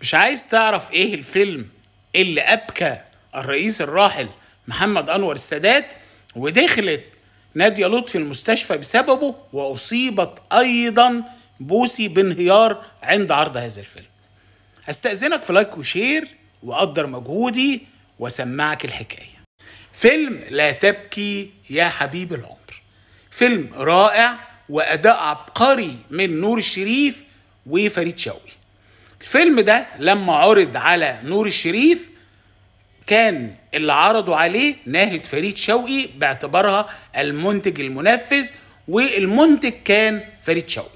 مش عايز تعرف ايه الفيلم اللي ابكى الرئيس الراحل محمد انور السادات ودخلت نادية لطفي المستشفى بسببه واصيبت ايضا بوسي بانهيار عند عرض هذا الفيلم استاذنك في لايك وشير وقدر مجهودي وسمعك الحكايه فيلم لا تبكي يا حبيب العمر فيلم رائع واداء عبقري من نور الشريف وفريد شوقي الفيلم ده لما عرض على نور الشريف كان اللي عرضوا عليه ناهد فريد شوقي باعتبارها المنتج المنفذ والمنتج كان فريد شوقي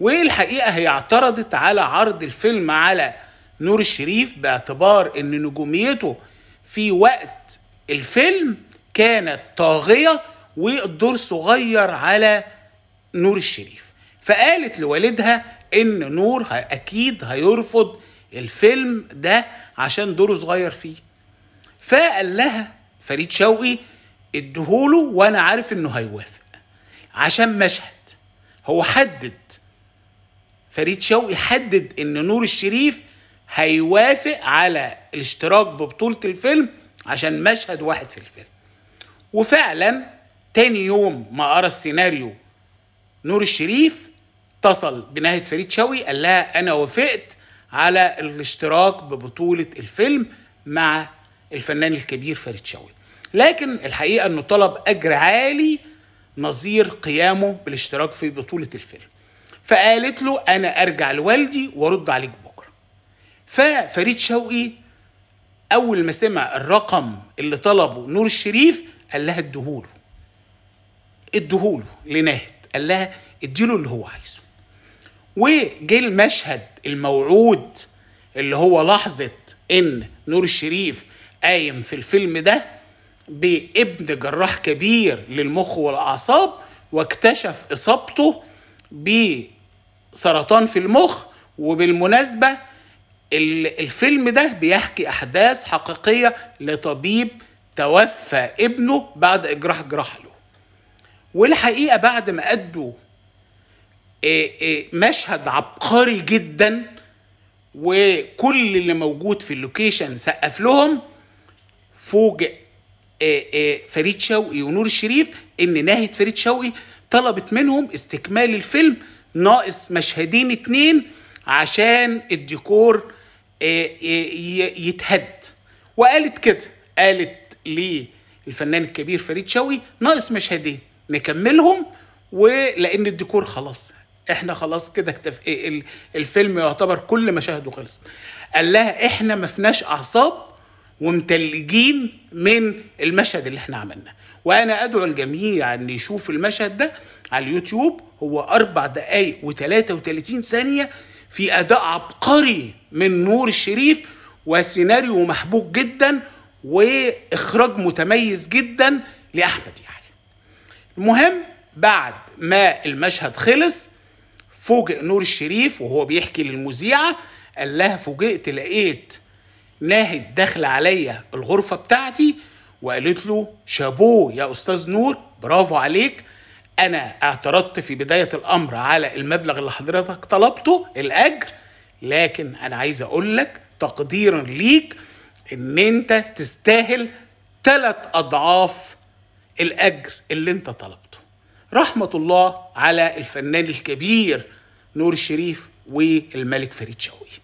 والحقيقة هي اعترضت على عرض الفيلم على نور الشريف باعتبار ان نجوميته في وقت الفيلم كانت طاغية والدور صغير على نور الشريف فقالت لوالدها ان نور اكيد هيرفض الفيلم ده عشان دوره صغير فيه فقال لها فريد شوقي اديهوله وانا عارف انه هيوافق عشان مشهد هو حدد فريد شوقي حدد ان نور الشريف هيوافق على الاشتراك ببطولة الفيلم عشان مشهد واحد في الفيلم وفعلا تاني يوم ما قرا السيناريو نور الشريف اتصل بناهد فريد شوقي قال لها انا وافقت على الاشتراك ببطوله الفيلم مع الفنان الكبير فريد شوقي لكن الحقيقه انه طلب اجر عالي نظير قيامه بالاشتراك في بطوله الفيلم فقالت له انا ارجع لوالدي وارد عليك بكره ففريد شوقي اول ما سمع الرقم اللي طلبه نور الشريف قال لها اديهوله اديهوله لناهد قال لها اديله اللي هو عايزه وجه المشهد الموعود اللي هو لحظة إن نور الشريف قايم في الفيلم ده بابن جراح كبير للمخ والأعصاب واكتشف إصابته بسرطان في المخ وبالمناسبة الفيلم ده بيحكي أحداث حقيقية لطبيب توفى ابنه بعد إجراح جراح له والحقيقة بعد ما أدوا إيه، إيه، مشهد عبقري جدا وكل اللي موجود في اللوكيشن سقف لهم فوجئ إيه، فريد شوقي ونور الشريف ان ناهد فريد شوقي طلبت منهم استكمال الفيلم ناقص مشهدين اتنين عشان الديكور يتهد وقالت كده قالت للفنان الكبير فريد شوقي ناقص مشهدين نكملهم ولان الديكور خلاص احنا خلاص كده اكتف... الفيلم يعتبر كل مشاهده خلصت قال لها احنا ما فيناش اعصاب ومتلجين من المشهد اللي احنا عملناه وانا ادعو الجميع ان يشوف المشهد ده على اليوتيوب هو اربع دقايق و33 ثانيه في اداء عبقري من نور الشريف وسيناريو محبوك جدا واخراج متميز جدا لاحمد يعني المهم بعد ما المشهد خلص فوجئ نور الشريف وهو بيحكي للمذيعة قال لها فوجئت لقيت ناهد دخل عليا الغرفة بتاعتي وقالت له شابوه يا أستاذ نور برافو عليك أنا اعترضت في بداية الأمر على المبلغ اللي حضرتك طلبته الأجر لكن أنا عايز أقول لك تقديرا ليك إن أنت تستاهل ثلاث أضعاف الأجر اللي أنت طلبته رحمة الله على الفنان الكبير نور الشريف والملك فريد شوقي